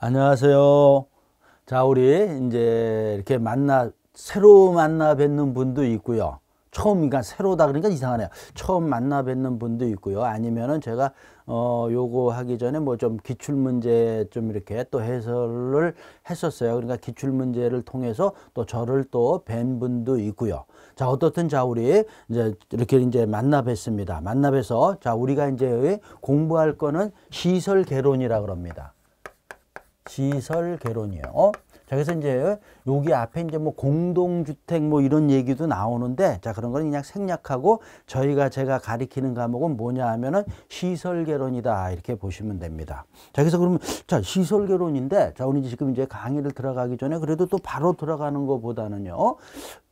안녕하세요. 자, 우리 이제 이렇게 만나, 새로 만나 뵙는 분도 있고요. 처음, 그러니까 새로다 그러니까 이상하네요. 처음 만나 뵙는 분도 있고요. 아니면은 제가, 어, 요거 하기 전에 뭐 좀 기출문제 좀 이렇게 또 해설을 했었어요. 그러니까 기출문제를 통해서 또 저를 또 뵌 분도 있고요. 자, 어떻든 자, 우리 이제 이렇게 이제 만나 뵀습니다. 만나 뵈서 자, 우리가 이제 공부할 거는 시설개론이라 그럽니다. 시설개론이에요. 어? 자, 그래서 이제 여기 앞에 이제 뭐 공동주택 뭐 이런 얘기도 나오는데 자, 그런 건 그냥 생략하고 저희가 제가 가리키는 과목은 뭐냐 하면은 시설개론이다. 이렇게 보시면 됩니다. 자, 그래서 그러면 자, 시설개론인데 자, 우리 지금 이제 강의를 들어가기 전에 그래도 또 바로 들어가는 것보다는요.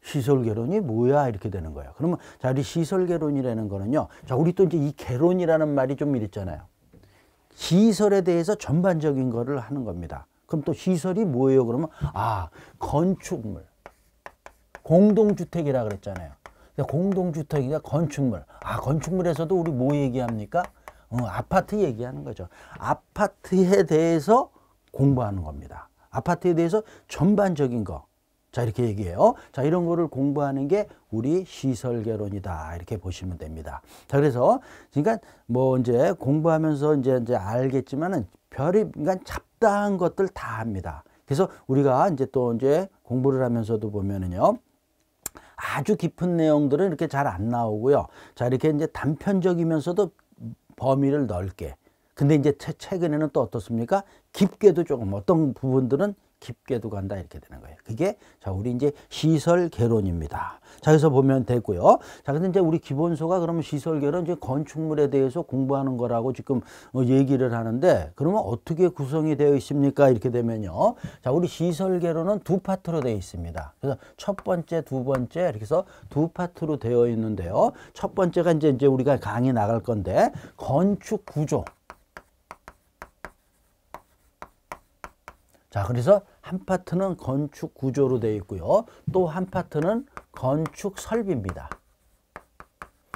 시설개론이 뭐야 이렇게 되는 거예요. 그러면 자, 우리 시설개론이라는 거는요. 자, 우리 또 이제 이 개론이라는 말이 좀 이랬잖아요. 시설에 대해서 전반적인 거를 하는 겁니다. 그럼 또 시설이 뭐예요? 그러면 아 건축물 공동주택이라 그랬잖아요. 공동주택이니 건축물. 아 건축물에서도 우리 뭐 얘기합니까? 어, 아파트 얘기하는 거죠. 아파트에 대해서 공부하는 겁니다. 아파트에 대해서 전반적인 거. 자 이렇게 얘기해요. 자 이런 거를 공부하는 게 우리 시설개론이다 이렇게 보시면 됩니다. 자 그래서 그러니까 뭐 이제 공부하면서 이제 이제 알겠지만은 별이 그러니까 잡다한 것들 다 합니다. 그래서 우리가 이제 또 이제 공부를 하면서도 보면은요. 아주 깊은 내용들은 이렇게 잘 안 나오고요. 자 이렇게 이제 단편적이면서도 범위를 넓게 근데 이제 최근에는 또 어떻습니까? 깊게도 조금 어떤 부분들은 깊게도 간다 이렇게 되는 거예요. 그게 자 우리 이제 시설 개론입니다. 자 여기서 보면 되고요. 자 근데 이제 우리 기본소가 그러면 시설 개론 이제 건축물에 대해서 공부하는 거라고 지금 어, 얘기를 하는데 그러면 어떻게 구성이 되어 있습니까? 이렇게 되면요. 자 우리 시설 개론은 두 파트로 되어 있습니다. 그래서 첫 번째, 두 번째 이렇게 해서 두 파트로 되어 있는데요. 첫 번째가 이제 이제 우리가 강의 나갈 건데 건축 구조 자, 그래서 한 파트는 건축 구조로 되어 있고요. 또 한 파트는 건축 설비입니다.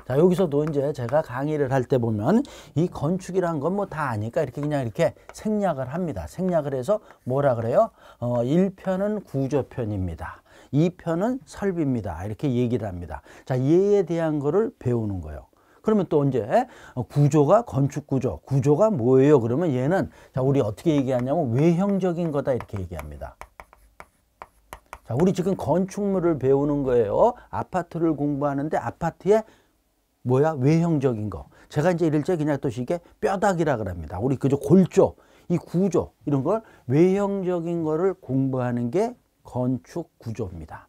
자, 여기서도 이제 제가 강의를 할 때 보면 이 건축이란 건 뭐 다 아니까 이렇게 그냥 이렇게 생략을 합니다. 생략을 해서 뭐라 그래요? 어, 1편은 구조편입니다. 2편은 설비입니다. 이렇게 얘기를 합니다. 자, 얘에 대한 거를 배우는 거예요. 그러면 또 이제 어, 구조가 건축 구조, 구조가 뭐예요? 그러면 얘는 자 우리 어떻게 얘기하냐면 외형적인 거다 이렇게 얘기합니다. 자 우리 지금 건축물을 배우는 거예요. 아파트를 공부하는데 아파트의 뭐야 외형적인 거. 제가 이제 이럴 때 그냥 또 이게 뼈다귀라 그럽니다. 우리 그저 골조, 이 구조 이런 걸 외형적인 거를 공부하는 게 건축 구조입니다.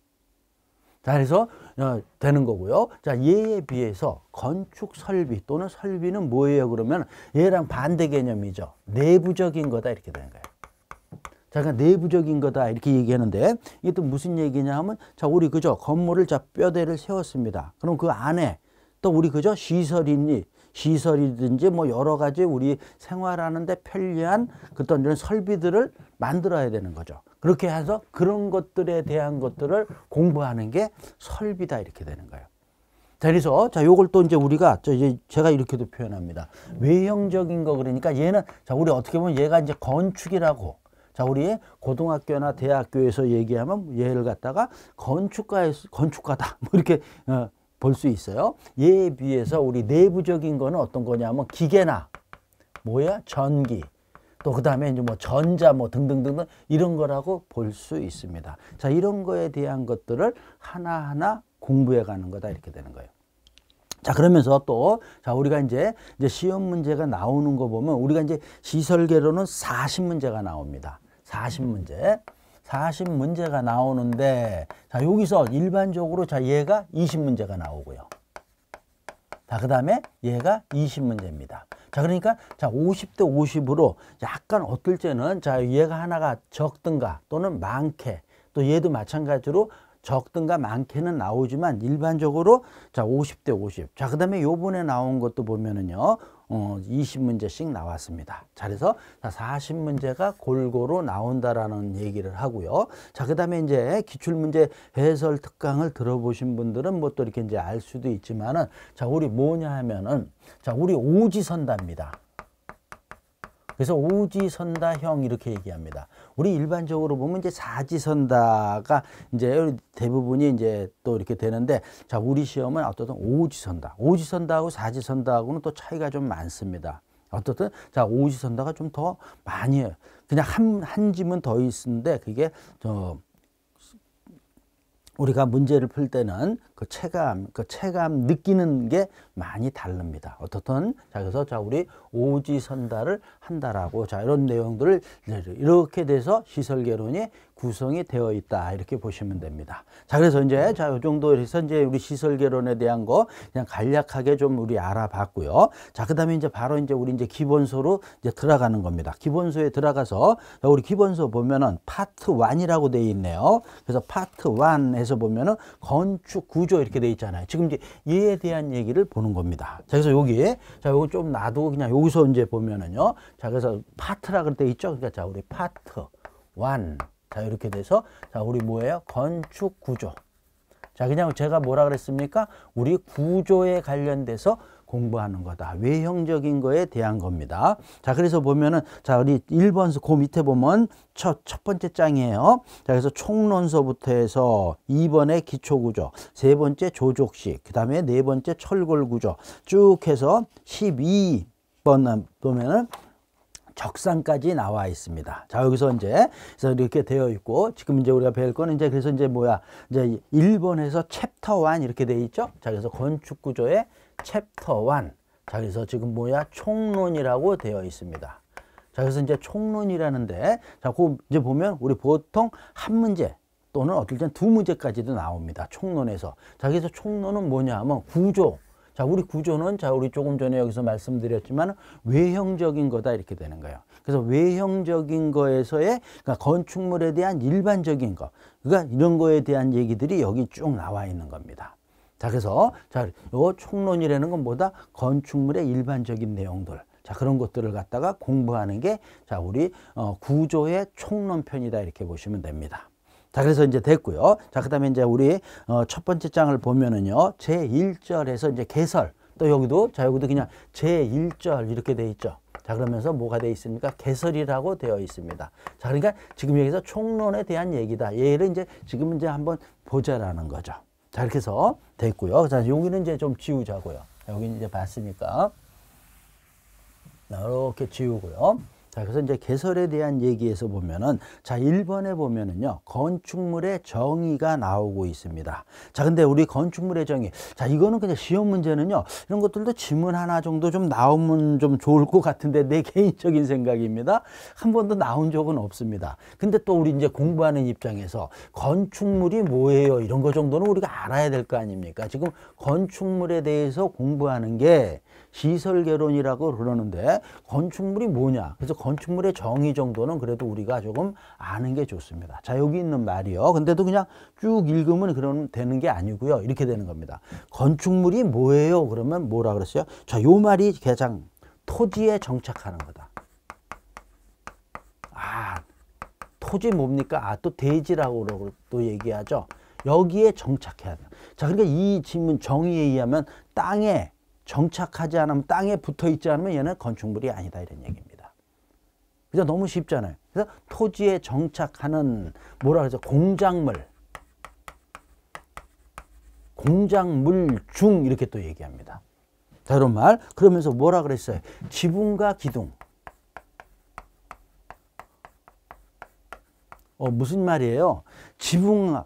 자 그래서 어, 되는 거고요. 자, 얘에 비해서 건축 설비 또는 설비는 뭐예요? 그러면 얘랑 반대 개념이죠. 내부적인 거다 이렇게 되는 거예요. 자, 그러니까 내부적인 거다 이렇게 얘기하는데 이게 또 무슨 얘기냐 하면 자, 우리 그죠? 건물을 자 뼈대를 세웠습니다. 그럼 그 안에 또 우리 그죠? 시설이니 시설이든지 뭐 여러 가지 우리 생활하는데 편리한 그떤 이런 설비들을 만들어야 되는 거죠. 그렇게 해서 그런 것들에 대한 것들을 공부하는 게 설비다 이렇게 되는 거예요. 그래서 자, 요걸 또 이제 우리가 저 이제 제가 이렇게도 표현합니다. 외형적인 거 그러니까 얘는 자, 우리 어떻게 보면 얘가 이제 건축이라고 자, 우리 고등학교나 대학교에서 얘기하면 얘를 갖다가 건축가에 건축가다 뭐 이렇게 어, 볼수 있어요. 얘에 비해서 우리 내부적인 거는 어떤 거냐면 기계나 뭐야? 전기 또그 다음에 이제 뭐 전자 뭐 등등등등 이런 거라고 볼 수 있습니다. 자, 이런 거에 대한 것들을 하나하나 공부해 가는 거다 이렇게 되는 거예요. 자 그러면서 또자 우리가 이제 이제 시험 문제가 나오는 거 보면 우리가 이제 시설계로는 사십 문제가 나옵니다. 사십 문제 사십 문제가 나오는데 자 여기서 일반적으로 자 얘가 이십 문제가 나오고요. 자, 그 다음에 얘가 20문제입니다. 자, 그러니까 자, 50대 50으로 약간 어떨 때는 자, 얘가 하나가 적든가 또는 많게 또 얘도 마찬가지로 적든가 많게는 나오지만 일반적으로 자 50대 50. 자, 그다음에 요번에 나온 것도 보면은요. 어, 20문제씩 나왔습니다. 잘해서 40문제가 골고루 나온다라는 얘기를 하고요. 자, 그 다음에 이제 기출문제 해설 특강을 들어보신 분들은 뭐 또 이렇게 이제 알 수도 있지만은 자, 우리 뭐냐 하면은 자, 우리 오지선답니다. 그래서 오지선다형 이렇게 얘기합니다. 우리 일반적으로 보면 이제 사지선다가 이제 대부분이 이제 또 이렇게 되는데 자 우리 시험은 어떻든 오지선다, 오지선다하고 사지선다하고는 또 차이가 좀 많습니다. 어떻든 자 오지선다가 좀 더 많이 그냥 한 한 짐은 더 있는데 그게 저 우리가 문제를 풀 때는 그 체감, 그 체감 느끼는 게 많이 다릅니다. 어떻든 자 그래서 자 우리 오지 선다를 한다라고 자 이런 내용들을 이렇게 돼서 시설개론이 구성이 되어 있다 이렇게 보시면 됩니다. 자 그래서 이제 자 요 정도 해서 이제 우리 시설개론에 대한 거 그냥 간략하게 좀 우리 알아봤고요. 자 그다음에 이제 바로 이제 우리 이제 기본소로 이제 들어가는 겁니다. 기본소에 들어가서 자, 우리 기본소 보면은 파트 원이라고돼 있네요. 그래서 파트 원에서 보면은 건축 구조 이렇게 돼 있잖아요. 지금 이제 얘에 대한 얘기를 보는 하는 겁니다. 자, 그래서 여기, 자, 요거 좀 놔두고 그냥 여기서 이제 보면은요. 자, 그래서 파트라 그럴 때 있죠. 그러니까 자, 우리 파트 완. 자, 이렇게 돼서 자, 우리 뭐예요? 건축 구조. 자, 그냥 제가 뭐라 그랬습니까? 우리 구조에 관련돼서 공부하는 거다. 외형적인 거에 대한 겁니다. 자, 그래서 보면은 자, 우리 1번 그 밑에 보면 첫, 첫 번째 장이에요. 자, 그래서 총론서부터 해서 2번의 기초구조, 세 번째 조족식, 그 다음에 네 번째 철골구조 쭉 해서 12번 보면은 적상까지 나와 있습니다. 자, 여기서 이제 그래서 이렇게 되어 있고 지금 이제 우리가 배울 거는 이제 그래서 이제 뭐야? 이제 1번에서 챕터 1 이렇게 돼 있죠? 자, 그래서 건축 구조의 챕터 1. 자, 그래서 지금 뭐야? 총론이라고 되어 있습니다. 자, 그래서 이제 총론이라는데, 자, 그 이제 보면 우리 보통 한 문제 또는 어떨 땐두 문제까지도 나옵니다. 총론에서. 자, 그래서 총론은 뭐냐 하면 구조. 자, 우리 구조는 자, 우리 조금 전에 여기서 말씀드렸지만 외형적인 거다 이렇게 되는 거예요. 그래서 외형적인 거에서의 그러니까 건축물에 대한 일반적인 거. 그러니까 이런 거에 대한 얘기들이 여기 쭉 나와 있는 겁니다. 자 그래서 자요 총론이라는 건 뭐다 건축물의 일반적인 내용들 자 그런 것들을 갖다가 공부하는 게 자 우리 어, 구조의 총론편이다 이렇게 보시면 됩니다. 자 그래서 이제 됐고요. 자 그다음에 이제 우리 어, 첫 번째 장을 보면은요 제 1절에서 이제 개설 또 여기도 자 여기도 그냥 제 1절 이렇게 돼 있죠. 자 그러면서 뭐가 되어 있습니까? 개설이라고 되어 있습니다. 자 그러니까 지금 여기서 총론에 대한 얘기다. 얘를 이제 지금 이제 한번 보자라는 거죠. 자, 이렇게 해서 됐고요. 자, 여기는 이제 좀 지우자고요. 여기 이제 봤으니까. 이렇게 지우고요. 자, 그래서 이제 개설에 대한 얘기에서 보면은 자, 1번에 보면은요. 건축물의 정의가 나오고 있습니다. 자, 근데 우리 건축물의 정의. 자, 이거는 그냥 시험 문제는요. 이런 것들도 지문 하나 정도 좀 나오면 좀 좋을 것 같은데 내 개인적인 생각입니다. 한 번도 나온 적은 없습니다. 근데 또 우리 이제 공부하는 입장에서 건축물이 뭐예요? 이런 거 정도는 우리가 알아야 될 거 아닙니까? 지금 건축물에 대해서 공부하는 게 시설개론이라고 그러는데 건축물이 뭐냐? 그래서 건축물의 정의 정도는 그래도 우리가 조금 아는 게 좋습니다. 자, 여기 있는 말이요. 근데도 그냥 쭉 읽으면 그러 되는 게 아니고요. 이렇게 되는 겁니다. 건축물이 뭐예요? 그러면 뭐라 그랬어요? 자, 요 말이 개장 토지에 정착하는 거다. 아, 토지 뭡니까? 아, 또 대지라고 또 얘기하죠. 여기에 정착해야 돼요. 자, 그러니까 이 질문 정의에 의하면 땅에 정착하지 않으면 땅에 붙어 있지 않으면 얘는 건축물이 아니다 이런 얘기입니다. 그죠? 너무 쉽잖아요. 그래서 토지에 정착하는 뭐라 그러죠? 공작물. 공작물 중 이렇게 또 얘기합니다. 자, 이런 말. 그러면서 뭐라 그랬어요? 지붕과 기둥. 어, 무슨 말이에요? 지붕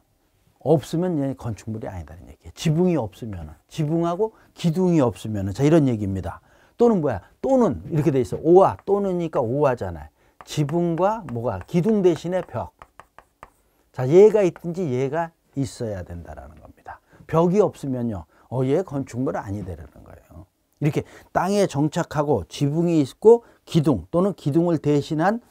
없으면 건축물이 아니다는 얘기예요. 지붕이 없으면 지붕하고 기둥이 없으면 자 이런 얘기입니다. 또는 뭐야? 또는 이렇게 돼 있어. 오화 또는니까 오화잖아요. 지붕과 뭐가 기둥 대신에 벽. 자, 얘가 있든지 얘가 있어야 된다라는 겁니다. 벽이 없으면요. 어, 얘 건축물 아니 되라는 거예요. 이렇게 땅에 정착하고 지붕이 있고 기둥 또는 기둥을 대신한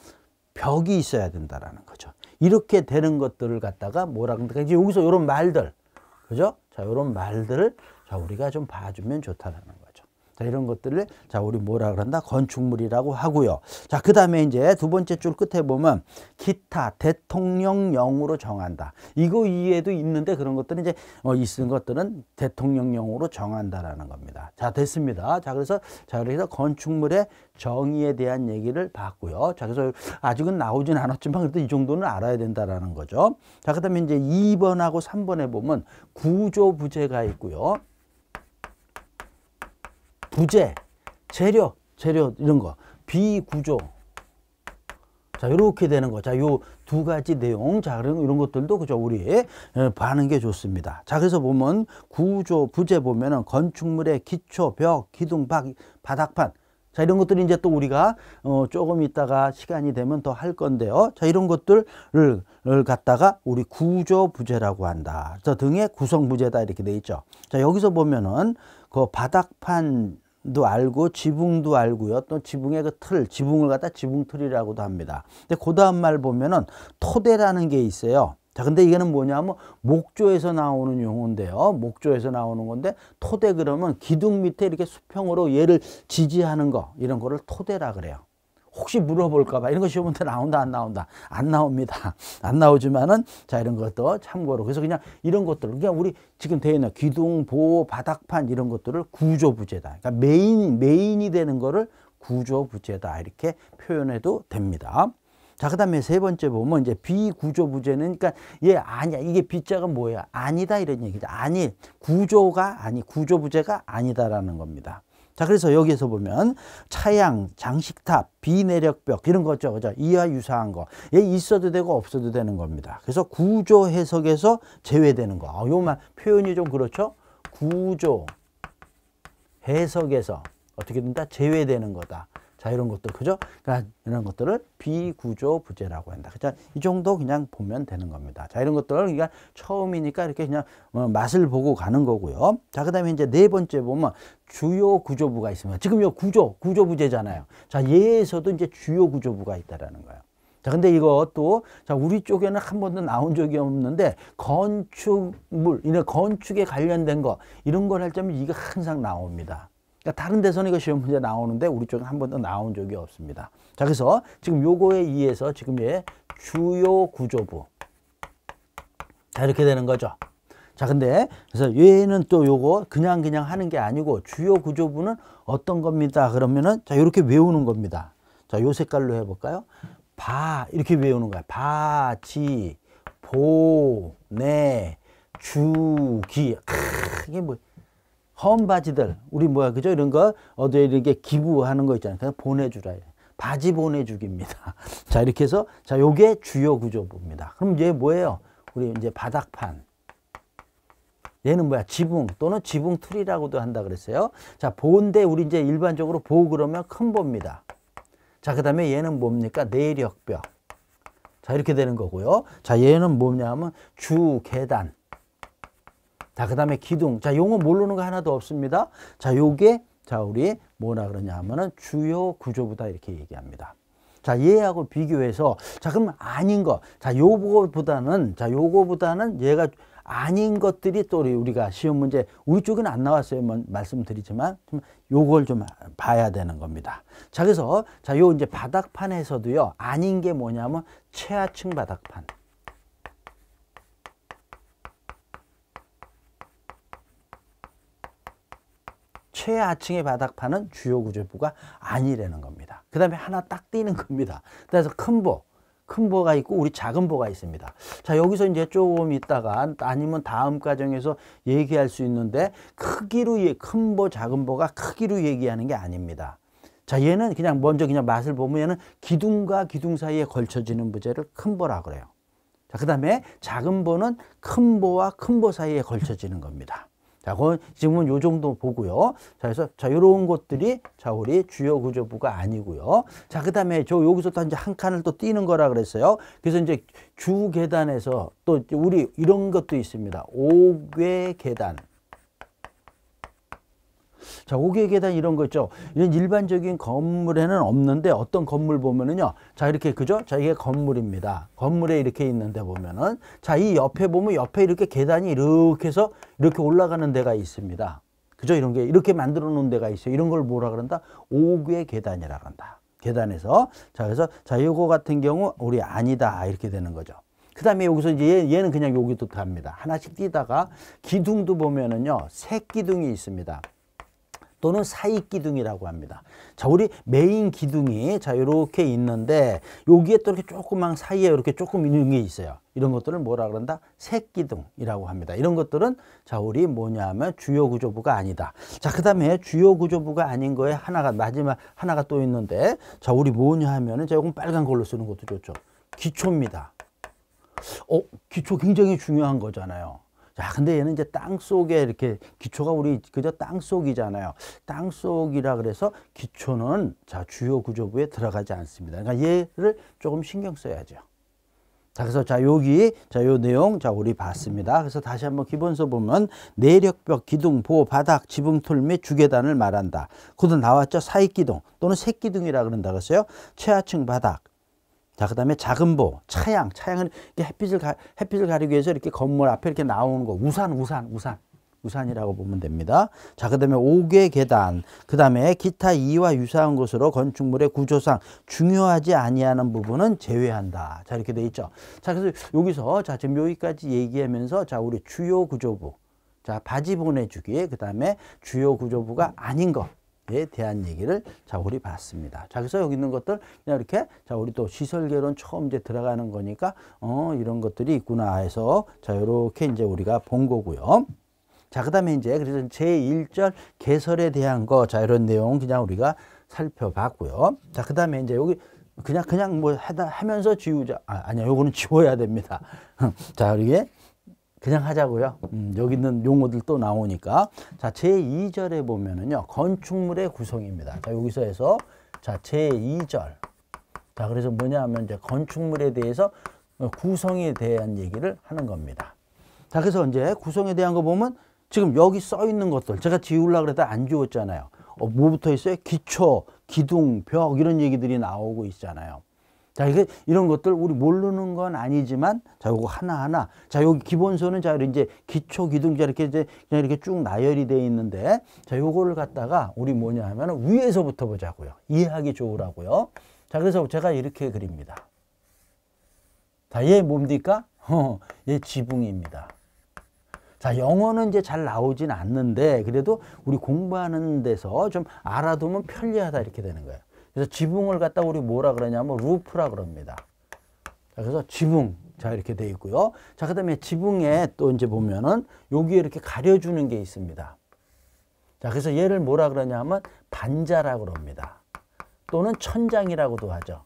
벽이 있어야 된다라는 거죠. 이렇게 되는 것들을 갖다가 뭐라 그 이제 여기서 이런 말들. 그죠? 자, 이런 말들을 자, 우리가 좀 봐주면 좋다라는 자, 이런 것들을 자, 우리 뭐라 그런다? 건축물이라고 하고요. 자, 그다음에 이제 두 번째 줄 끝에 보면 기타 대통령령으로 정한다. 이거 이외에도 있는데 그런 것들은 이제 어, 있는 것들은 대통령령으로 정한다라는 겁니다. 자, 됐습니다. 자, 그래서 자, 그래서 건축물의 정의에 대한 얘기를 봤고요. 자, 그래서 아직은 나오진 않았지만 그래도 이 정도는 알아야 된다라는 거죠. 자, 그다음에 이제 2번하고 3번에 보면 구조 부재가 있고요. 부재, 재료, 재료 이런 거, 비구조. 자, 이렇게 되는 거. 자, 요 두 가지 내용. 자, 그런 이런 것들도 그죠? 우리 봐는 예, 게 좋습니다. 자, 그래서 보면 구조, 부재 보면은 건축물의 기초, 벽, 기둥, 박, 바닥판. 자, 이런 것들이 이제 또 우리가 어, 조금 있다가 시간이 되면 더 할 건데요. 자, 이런 것들을 갖다가 우리 구조 부재라고 한다. 저 등의 구성 부재다 이렇게 돼 있죠. 자, 여기서 보면은 그 바닥판 도 알고 지붕도 알고요. 또 지붕의 그 틀, 지붕을 갖다 지붕틀이라고도 합니다. 근데 그 다음 말 보면은 토대라는 게 있어요. 자, 근데 이거는 뭐냐면 목조에서 나오는 용어인데요. 목조에서 나오는 건데 토대 그러면 기둥 밑에 이렇게 수평으로 얘를 지지하는 거 이런 거를 토대라 그래요. 혹시 물어볼까봐 이런 거 시험 문제 나온다 안 나온다 안 나옵니다 안 나오지만은 자 이런 것도 참고로 그래서 그냥 이런 것들 그냥 우리 지금 되어 있는 기둥 보호 바닥판 이런 것들을 구조 부재다 그러니까 메인 메인이 되는 거를 구조 부재다 이렇게 표현해도 됩니다. 자, 그 다음에 세 번째 보면 이제 비구조 부재는 그러니까 얘 아니야. 이게 비자가 뭐야? 아니다 이런 얘기죠. 아니 구조가 아니 구조 부재가 아니다라는 겁니다. 자, 그래서 여기에서 보면 차양, 장식탑, 비내력벽 이런 거죠. 그죠? 이와 유사한 거. 얘 있어도 되고 없어도 되는 겁니다. 그래서 구조 해석에서 제외되는 거. 아, 요만 표현이 좀 그렇죠? 구조 해석에서 어떻게든 다 제외되는 거다. 자, 이런 것들, 그죠? 그러니까 이런 것들을 비구조 부재라고 한다. 그죠? 이 정도 그냥 보면 되는 겁니다. 자, 이런 것들, 그러니까 처음이니까 이렇게 그냥 어, 맛을 보고 가는 거고요. 자, 그 다음에 이제 네 번째 보면 주요 구조부가 있습니다. 지금 요 구조, 구조 부재잖아요. 자, 얘에서도 이제 주요 구조부가 있다라는 거예요. 자, 근데 이것도 자, 우리 쪽에는 한 번도 나온 적이 없는데 건축물, 이런 건축에 관련된 거 이런 걸 할 때면 이게 항상 나옵니다. 그러니까 다른 데서는 이거 시험 문제 나오는데 우리 쪽은 한 번도 나온 적이 없습니다. 자, 그래서 지금 요거에 의해서 지금 의 예, 주요 구조부. 자, 이렇게 되는 거죠. 자, 근데 그래서 얘는 또 요거 그냥 그냥 하는 게 아니고 주요 구조부는 어떤 겁니다. 그러면은 자, 요렇게 외우는 겁니다. 자, 요 색깔로 해 볼까요? 바 이렇게 외우는 거야. 바지 보내 네, 주기. 크, 게뭐 헌바지들 우리 뭐야 그죠 이런 거 어디에 이렇게 기부하는 거 있잖아요. 그냥 보내주라. 바지 보내주기입니다. 자 이렇게 해서 자 요게 주요 구조부입니다. 그럼 얘 뭐예요? 우리 이제 바닥판. 얘는 뭐야? 지붕 또는 지붕 틀이라고도 한다 그랬어요. 자 보인데 우리 이제 일반적으로 보 그러면 큰 보입니다. 자 그다음에 얘는 뭡니까? 내력벽. 자 이렇게 되는 거고요. 자 얘는 뭐냐 하면 주 계단. 자, 그 다음에 기둥. 자, 용어 모르는 거 하나도 없습니다. 자, 요게, 자, 우리 뭐라 그러냐 하면은 주요 구조부다 이렇게 얘기합니다. 자, 얘하고 비교해서, 자, 그럼 아닌 거. 자, 요거보다는, 자, 요거보다는 얘가 아닌 것들이 또 우리가 시험 문제, 우리 쪽은안 나왔어요. 뭐 말씀드리지만, 좀 요걸 좀 봐야 되는 겁니다. 자, 그래서, 자, 요 이제 바닥판에서도요, 아닌 게 뭐냐면, 최하층 바닥판. 최하층의 바닥판은 주요 구조부가 아니라는 겁니다. 그 다음에 하나 딱 띄는 겁니다. 그래서 큰 보, 큰 보가 있고 우리 작은 보가 있습니다. 자 여기서 이제 조금 있다가 아니면 다음 과정에서 얘기할 수 있는데 크기로 큰 보, 작은 보가 크기로 얘기하는 게 아닙니다. 자 얘는 그냥 먼저 그냥 맛을 보면 얘는 기둥과 기둥 사이에 걸쳐지는 부재를 큰 보라 그래요. 자그 다음에 작은 보는 큰 보와 큰 보 사이에 걸쳐지는 겁니다. 자, 그건 지금은 요 정도 보고요. 자, 그래서 자, 요런 것들이 자, 우리 주요 구조부가 아니고요. 자, 그다음에 저 여기서 또 이제 한 칸을 또 띄는 거라 그랬어요. 그래서 이제 주 계단에서 또 우리 이런 것도 있습니다. 오괴 계단. 자, 5개 계단 이런 거 있죠. 이런 일반적인 건물에는 없는데 어떤 건물 보면은요. 자, 이렇게 그죠? 자, 이게 건물입니다. 건물에 이렇게 있는데 보면은 자, 이 옆에 보면 옆에 이렇게 계단이 이렇게 해서 이렇게 올라가는 데가 있습니다. 그죠? 이런 게 이렇게 만들어 놓은 데가 있어요. 이런 걸 뭐라 그런다? 5개 계단이라 그런다. 계단에서 자, 그래서 자, 요거 같은 경우 우리 아니다. 이렇게 되는 거죠. 그 다음에 여기서 이제 얘는 그냥 여기도 갑니다. 하나씩 뛰다가 기둥도 보면은요, 새 기둥이 있습니다. 또는 사이 기둥이라고 합니다. 자, 우리 메인 기둥이 자, 이렇게 있는데 여기에 또 이렇게 조그만 사이에 이렇게 조금 있는 게 있어요. 이런 것들을 뭐라 그런다? 새기둥이라고 합니다. 이런 것들은 자, 우리 뭐냐면 주요 구조부가 아니다. 자, 그다음에 주요 구조부가 아닌 거에 하나가 마지막 하나가 또 있는데 자, 우리 뭐냐 하면은 자, 이건 빨간 걸로 쓰는 것도 좋죠. 기초입니다. 어, 기초 굉장히 중요한 거잖아요. 자, 근데 얘는 이제 땅 속에 이렇게 기초가 우리 그저 땅 속이잖아요. 땅 속이라 그래서 기초는 자, 주요 구조부에 들어가지 않습니다. 그러니까 얘를 조금 신경 써야죠. 자, 그래서 자, 여기, 자, 요 내용, 자, 우리 봤습니다. 그래서 다시 한번 기본서 보면 내력벽, 기둥, 보호, 바닥, 지붕틀 및 주계단을 말한다. 그도 나왔죠. 사익기둥 또는 새기둥이라 그런다 그랬어요. 최하층 바닥, 자, 그 다음에 작은 보, 차양. 차양은 이렇게 햇빛을, 가, 햇빛을 가리기 위해서 이렇게 건물 앞에 이렇게 나오는 거. 우산, 우산, 우산. 우산이라고 보면 됩니다. 자, 그 다음에 옥개 계단, 그 다음에 기타 이와 유사한 것으로 건축물의 구조상 중요하지 아니하는 부분은 제외한다. 자, 이렇게 돼 있죠. 자, 그래서 여기서, 자, 지금 여기까지 얘기하면서, 자, 우리 주요 구조부, 자, 바지 보내주기, 그 다음에 주요 구조부가 아닌 것, 에 대한 얘기를 자 우리 봤습니다. 자 그래서 여기 있는 것들 그냥 이렇게 자 우리 또 시설개론 처음 이제 들어가는 거니까 어 이런 것들이 있구나 해서 자 이렇게 이제 우리가 본 거고요. 자 그다음에 이제 그래서 제1절 개설에 대한 거자 이런 내용 그냥 우리가 살펴봤고요. 자 그다음에 이제 여기 그냥 그냥 뭐 하다 하면서 지우자 아, 아니야 요거는 지워야 됩니다. 자 여기에 그냥 하자고요. 음. 음, 여기 있는 용어들 또 나오니까. 자, 제2절에 보면은요. 건축물의 구성입니다. 자, 여기서 해서 자, 제2절. 자, 그래서 뭐냐 하면 이제 건축물에 대해서 어, 구성에 대한 얘기를 하는 겁니다. 자, 그래서 이제 구성에 대한 거 보면 지금 여기 써 있는 것들 제가 지우려고 그랬다 안 지웠잖아요. 어, 뭐부터 있어요? 기초, 기둥, 벽 이런 얘기들이 나오고 있잖아요. 자, 이게 이런 것들 우리 모르는 건 아니지만 자, 요거 하나하나. 자, 여기 기본서는 자, 이제 기초 기둥자 이렇게 이제 그냥 이렇게 쭉 나열이 돼 있는데 자, 요거를 갖다가 우리 뭐냐 하면 위에서부터 보자고요. 이해하기 좋으라고요. 자, 그래서 제가 이렇게 그립니다. 자, 얘 뭡니까? 어, 얘 지붕입니다. 자, 영어는 이제 잘 나오진 않는데 그래도 우리 공부하는 데서 좀 알아두면 편리하다 이렇게 되는 거예요. 그래서 지붕을 갖다 우리 뭐라 그러냐면 루프라 그럽니다. 자, 그래서 지붕. 자, 이렇게 돼 있고요. 자, 그 다음에 지붕에 또 이제 보면은 여기에 이렇게 가려주는 게 있습니다. 자, 그래서 얘를 뭐라 그러냐 면반자라 그럽니다. 또는 천장이라고도 하죠.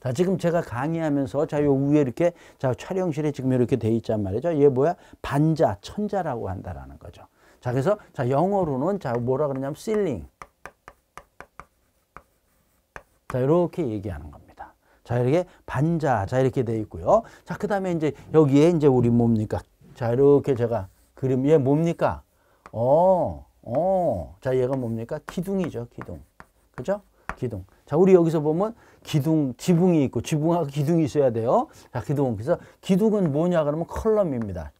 자, 지금 제가 강의하면서 자, 요 위에 이렇게 자, 촬영실에 지금 이렇게 돼 있단 말이죠. 얘 뭐야? 반자, 천자라고 한다라는 거죠. 자, 그래서 자, 영어로는 자, 뭐라 그러냐면 ceiling. 자 이렇게 얘기하는 겁니다. 자 이렇게 반자 자 이렇게 돼 있고요. 자 그다음에 이제 여기에 이제 우리 뭡니까? 자 이렇게 제가 그림 얘 뭡니까? 어, 어. 자 얘가 뭡니까? 기둥이죠 기둥. 그죠? 기둥. 자 우리 여기서 보면 기둥 지붕이 있고 지붕하고 기둥이 있어야 돼요. 자 기둥 그래서 기둥은 뭐냐 그러면 컬럼입니다.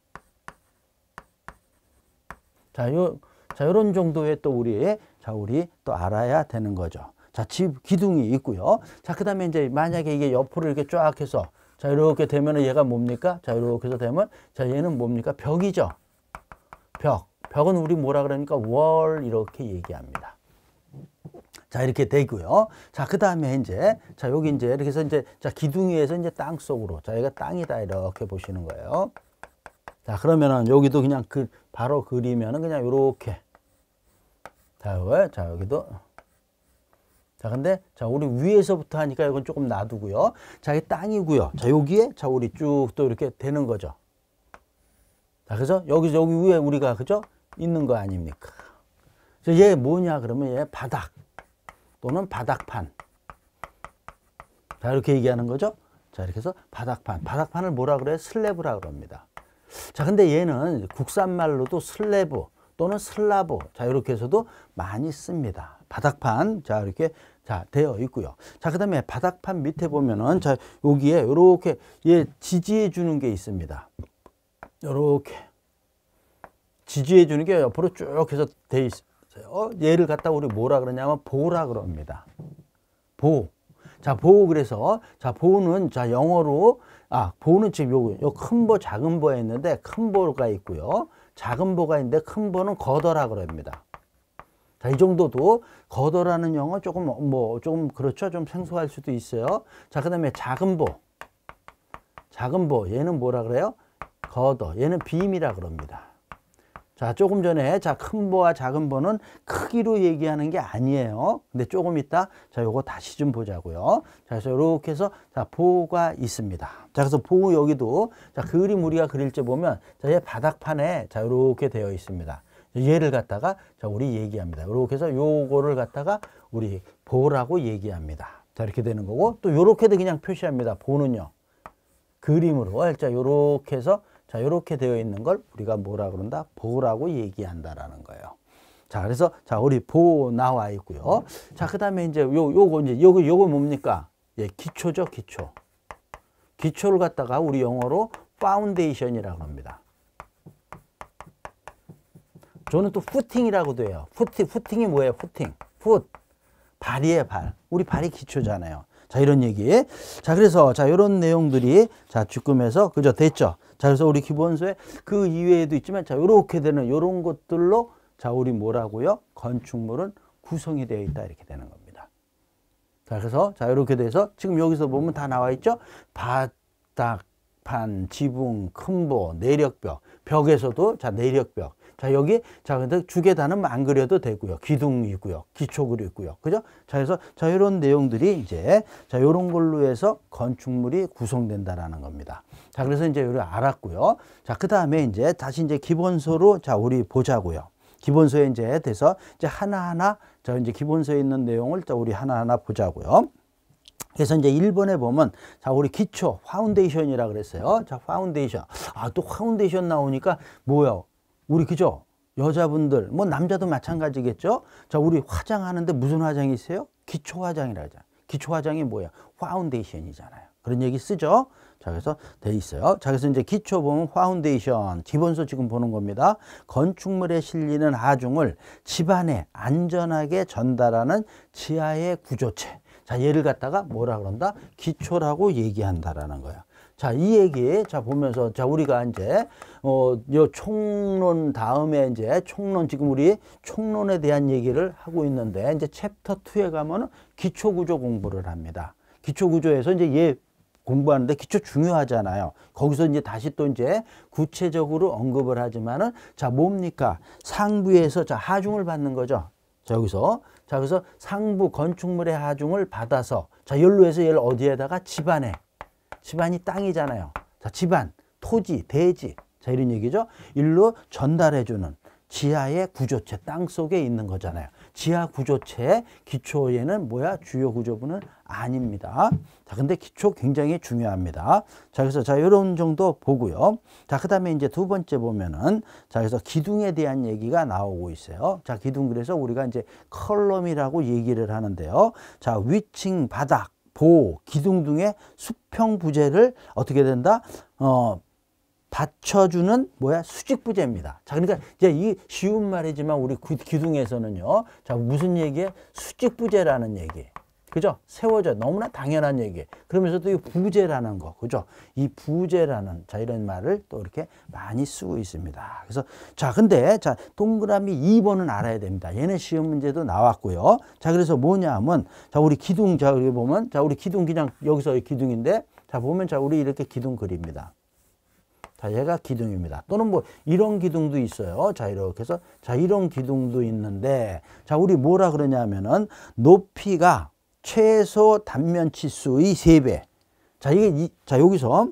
자, 요, 자, 요런 정도의 또 우리의, 자, 우리 또 알아야 되는 거죠. 자, 집 기둥이 있고요. 자, 그 다음에 이제 만약에 이게 옆으로 이렇게 쫙 해서 자, 이렇게 되면 얘가 뭡니까? 자, 이렇게 해서 되면 자, 얘는 뭡니까? 벽이죠. 벽. 벽은 우리 뭐라 그러니까 월 이렇게 얘기합니다. 자, 이렇게 되고요. 자, 그 다음에 이제 자, 여기 이제 이렇게 해서 이제 자, 기둥 위에서 이제 땅 속으로 자, 얘가 땅이다 이렇게 보시는 거예요. 자, 그러면은 여기도 그냥 그 바로 그리면은 그냥 이렇게 자, 여기, 자, 여기도 자, 근데 자, 우리 위에서부터 하니까 이건 조금 놔두고요. 자, 이 땅이고요. 자, 여기에 자, 우리 쭉 또 이렇게 되는 거죠. 자, 그래서 여기 여기 위에 우리가 그죠? 있는 거 아닙니까? 자, 얘 뭐냐 그러면 얘 바닥 또는 바닥판. 자, 이렇게 얘기하는 거죠. 자, 이렇게 해서 바닥판. 바닥판을 뭐라 그래 슬래브라 그럽니다. 자, 근데 얘는 국산말로도 슬래브 또는 슬라브. 자, 이렇게 해서도 많이 씁니다. 바닥판 자 이렇게 자 되어 있고요. 자 그다음에 바닥판 밑에 보면은 자 여기에 이렇게 예 지지해 주는 게 있습니다. 이렇게 지지해 주는 게 옆으로 쭉 해서 돼 있어요. 어, 얘를 갖다 우리 뭐라 그러냐면 보라 그럽니다. 보. 자, 보 그래서 자, 보는 자 영어로 아, 보는 지금 요거 요 큰 보, 작은 보에 있는데 큰 보가 있고요. 작은 보가 있는데 큰 보는 거더라 그럽니다. 자, 이 정도도 거더라는 영어 조금 뭐 조금 그렇죠. 좀 생소할 수도 있어요. 자, 그다음에 작은 보. 작은 보. 얘는 뭐라 그래요? 거더. 얘는 빔이라 그럽니다. 자, 조금 전에 자, 큰 보와 작은 보는 크기로 얘기하는 게 아니에요. 근데 조금 있다. 자, 요거 다시 좀 보자고요. 자, 그래서 이렇게 해서 자, 보가 있습니다. 자, 그래서 보 여기도 자, 그림 우리가 그릴 때 보면 자, 얘 바닥판에 자, 요렇게 되어 있습니다. 얘를 갖다가 자 우리 얘기합니다. 이렇게 해서 요거를 갖다가 우리 보라고 얘기합니다. 자 이렇게 되는 거고 또 요렇게도 그냥 표시합니다. 보는요. 그림으로 자 요렇게 해서 자 요렇게 되어 있는 걸 우리가 뭐라 그런다? 보라고 얘기한다라는 거예요. 자 그래서 자 우리 보 나와 있고요. 자그 다음에 이제 요 요거 이제 요거 요거 뭡니까? 예 기초죠 기초. 기초를 갖다가 우리 영어로 파운데이션이라고 합니다. 저는 또푸팅이라고도 해요. 푸팅 후팅이 뭐예요? 푸팅 풋. 발이에요, 발. 우리 발이 기초잖아요. 자, 이런 얘기. 자, 그래서, 자, 이런 내용들이, 자, 주금에서 그죠? 됐죠? 자, 그래서 우리 기본서에 그 이외에도 있지만, 자, 요렇게 되는, 요런 것들로, 자, 우리 뭐라고요? 건축물은 구성이 되어 있다. 이렇게 되는 겁니다. 자, 그래서, 자, 요렇게 돼서, 지금 여기서 보면 다 나와 있죠? 바닥, 판, 지붕, 큰보, 내력벽, 벽에서도, 자, 내력벽. 자, 여기, 자, 근데 주계단은 안 그려도 되고요. 기둥이 있고요. 기초그이 있고요. 그죠? 자, 그래서, 자, 이런 내용들이 이제, 자, 요런 걸로 해서 건축물이 구성된다라는 겁니다. 자, 그래서 이제 요를 알았고요. 자, 그 다음에 이제 다시 이제 기본서로, 자, 우리 보자고요. 기본서에 이제 돼서 이제 하나하나, 자, 이제 기본서에 있는 내용을 자, 우리 하나하나 보자고요. 그래서 이제 일번에 보면 자 우리 기초 파운데이션이라 그랬어요. 자 파운데이션. 아또 파운데이션 나오니까 뭐야? 우리 그죠? 여자분들, 뭐 남자도 마찬가지겠죠? 자, 우리 화장하는데 무슨 화장이 있어요? 기초 화장이라자. 하 기초 화장이 뭐야? 파운데이션이잖아요. 그런 얘기 쓰죠? 자, 그래서 돼 있어요. 자, 그래서 이제 기초 보면 파운데이션, 기본서 지금 보는 겁니다. 건축물에 실리는 하중을 집안에 안전하게 전달하는 지하의 구조체. 자, 예를 갖다가 뭐라 그런다? 기초라고 얘기한다라는 거예요 자, 이 얘기, 자, 보면서, 자, 우리가 이제, 어, 요 총론 다음에 이제 총론, 지금 우리 총론에 대한 얘기를 하고 있는데, 이제 챕터 2에 가면은 기초구조 공부를 합니다. 기초구조에서 이제 얘 공부하는데 기초 중요하잖아요. 거기서 이제 다시 또 이제 구체적으로 언급을 하지만은, 자, 뭡니까? 상부에서 자, 하중을 받는 거죠. 자, 여기서. 자, 그래서 상부 건축물의 하중을 받아서, 자, 연로 해서 얘를 어디에다가 집안에 집안이 땅이잖아요. 자, 집안, 토지, 대지. 자, 이런 얘기죠. 일로 전달해주는 지하의 구조체, 땅 속에 있는 거잖아요. 지하 구조체의 기초에는 뭐야? 주요 구조분은 아닙니다. 자, 근데 기초 굉장히 중요합니다. 자, 그래서 자, 이런 정도 보고요. 자, 그 다음에 이제 두 번째 보면은 자, 그래서 기둥에 대한 얘기가 나오고 있어요. 자, 기둥 그래서 우리가 이제 컬럼이라고 얘기를 하는데요. 자, 위층 바닥. 보, 기둥 등의 수평 부재를 어떻게 된다? 어, 받쳐주는 뭐야 수직 부재입니다. 자 그러니까 이제 이 쉬운 말이지만 우리 기둥에서는요. 자 무슨 얘기에 수직 부재라는 얘기. 그죠? 세워져. 너무나 당연한 얘기. 예요 그러면서도 이 부재라는 거. 그죠? 이 부재라는, 자, 이런 말을 또 이렇게 많이 쓰고 있습니다. 그래서, 자, 근데, 자, 동그라미 2번은 알아야 됩니다. 얘네 시험 문제도 나왔고요. 자, 그래서 뭐냐 하면, 자, 우리 기둥, 자, 여기 보면, 자, 우리 기둥 그냥 여기서 기둥인데, 자, 보면, 자, 우리 이렇게 기둥 그립니다. 자, 얘가 기둥입니다. 또는 뭐 이런 기둥도 있어요. 자, 이렇게 해서 자, 이런 기둥도 있는데 자, 우리 뭐라 그러냐면은 높이가 최소 단면 치수의 3배. 자, 이게, 이, 자, 여기서.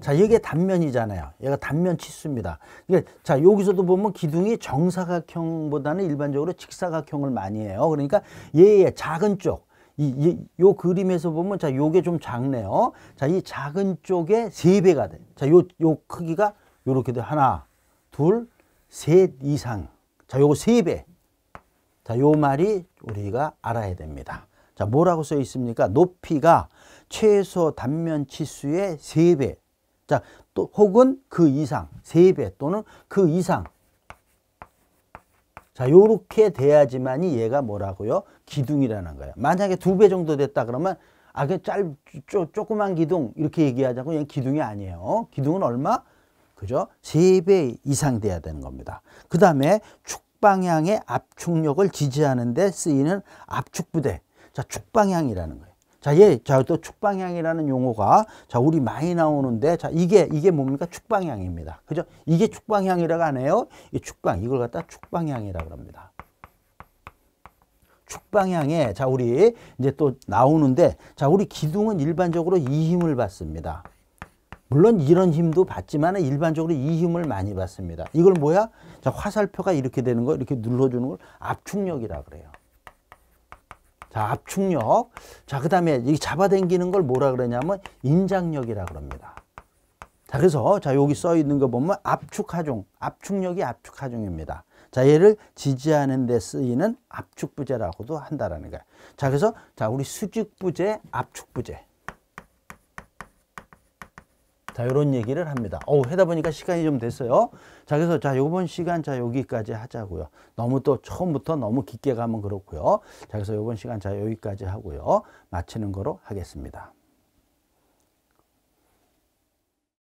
자, 이게 단면이잖아요. 얘가 단면 치수입니다. 그러 자, 여기서도 보면 기둥이 정사각형보다는 일반적으로 직사각형을 많이 해요. 그러니까 얘의 작은 쪽. 이, 이, 요 그림에서 보면 자, 요게 좀 작네요. 자, 이 작은 쪽의 3배가 돼. 자, 요, 요 크기가 요렇게 돼. 하나, 둘, 셋 이상. 자, 요거 3배. 자, 요 말이 우리가 알아야 됩니다. 자, 뭐라고 써 있습니까? 높이가 최소 단면 치수의 3배. 자, 또 혹은 그 이상, 3배 또는 그 이상. 자, 요렇게 돼야지만이 얘가 뭐라고요? 기둥이라는 거예요. 만약에 2배 정도 됐다 그러면 아, 그 짧, 쪼, 조그만 기둥 이렇게 얘기하자고 얘는 기둥이 아니에요. 기둥은 얼마? 그죠? 3배 이상 돼야 되는 겁니다. 그 다음에 축방향의 압축력을 지지하는 데 쓰이는 압축부대. 자, 축방향이라는 거예요. 자, 예, 자, 또 축방향이라는 용어가, 자, 우리 많이 나오는데, 자, 이게, 이게 뭡니까? 축방향입니다. 그죠? 이게 축방향이라고 안 해요? 이 축방, 이걸 갖다 축방향이라고 합니다. 축방향에, 자, 우리 이제 또 나오는데, 자, 우리 기둥은 일반적으로 이 힘을 받습니다. 물론 이런 힘도 받지만 일반적으로 이 힘을 많이 받습니다. 이걸 뭐야? 자, 화살표가 이렇게 되는 거, 이렇게 눌러주는 걸 압축력이라 그래요. 자, 압축력. 자, 그 다음에 이 잡아당기는 걸 뭐라 그러냐면 인장력이라 그럽니다. 자, 그래서 자, 여기 써 있는 거 보면 압축하중, 압축력이 압축하중입니다. 자, 얘를 지지하는 데 쓰이는 압축부재라고도 한다라는 거야. 자, 그래서 자, 우리 수직부재, 압축부재. 자, 이런 얘기를 합니다. 어우, 하다 보니까 시간이 좀 됐어요. 자, 그래서 자, 요번 시간 자, 여기까지 하자고요. 너무 또 처음부터 너무 깊게 가면 그렇고요. 자, 그래서 요번 시간 자, 여기까지 하고요. 마치는 거로 하겠습니다.